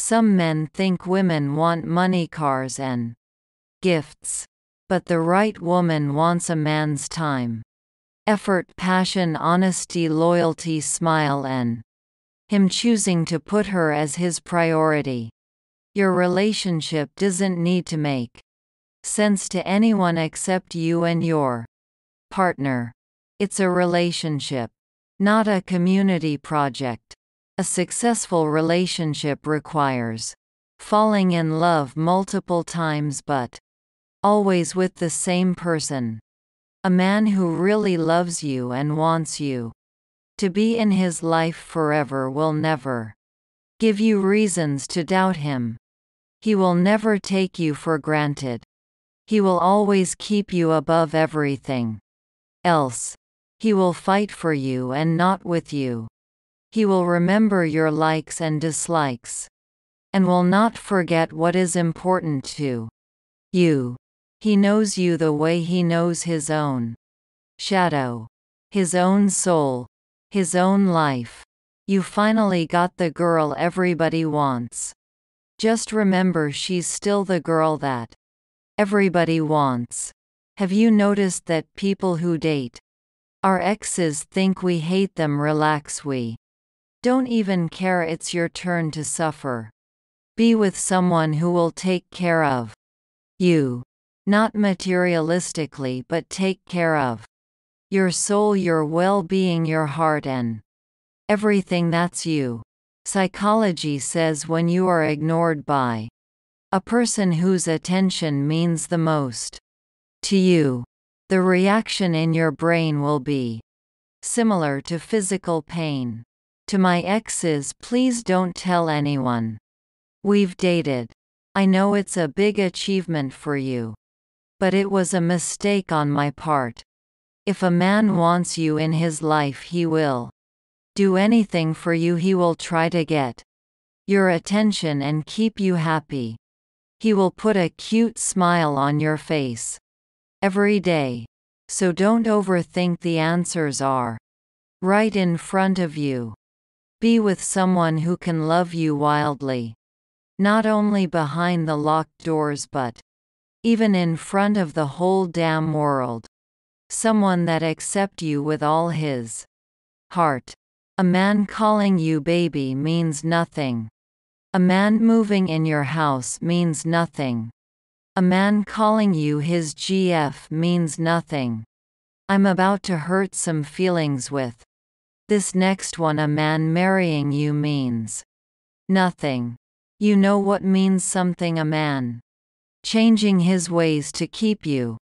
Some men think women want money cars and gifts. But the right woman wants a man's time. Effort, passion, honesty, loyalty, smile and him choosing to put her as his priority. Your relationship doesn't need to make sense to anyone except you and your partner. It's a relationship, not a community project. A successful relationship requires falling in love multiple times but always with the same person. A man who really loves you and wants you to be in his life forever will never give you reasons to doubt him. He will never take you for granted. He will always keep you above everything else. He will fight for you and not with you. He will remember your likes and dislikes. And will not forget what is important to you. He knows you the way he knows his own shadow, his own soul, his own life. You finally got the girl everybody wants. Just remember she's still the girl that everybody wants. Have you noticed that people who date our exes think we hate them relax we don't even care it's your turn to suffer. Be with someone who will take care of you. Not materialistically but take care of your soul, your well-being, your heart and everything that's you. Psychology says when you are ignored by a person whose attention means the most to you, the reaction in your brain will be similar to physical pain. To my exes please don't tell anyone. We've dated. I know it's a big achievement for you. But it was a mistake on my part. If a man wants you in his life he will. Do anything for you he will try to get. Your attention and keep you happy. He will put a cute smile on your face. Every day. So don't overthink the answers are. Right in front of you. Be with someone who can love you wildly. Not only behind the locked doors but even in front of the whole damn world. Someone that accept you with all his heart. A man calling you baby means nothing. A man moving in your house means nothing. A man calling you his GF means nothing. I'm about to hurt some feelings with this next one a man marrying you means nothing. You know what means something a man changing his ways to keep you.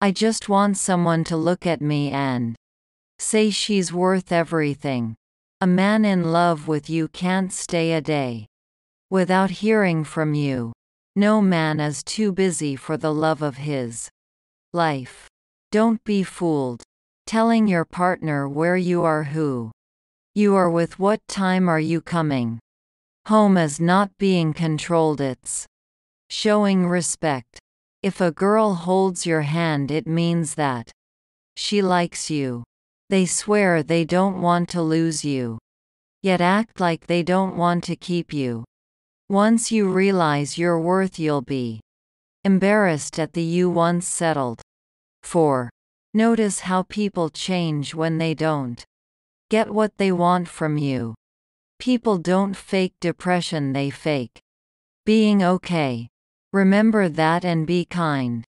I just want someone to look at me and say she's worth everything. A man in love with you can't stay a day without hearing from you. No man is too busy for the love of his life. Don't be fooled telling your partner where you are who you are with what time are you coming. Home is not being controlled it's showing respect. If a girl holds your hand it means that she likes you. They swear they don't want to lose you. Yet act like they don't want to keep you. Once you realize your worth you'll be embarrassed at the you once settled for. Notice how people change when they don't get what they want from you. People don't fake depression, they fake being okay. Remember that and be kind.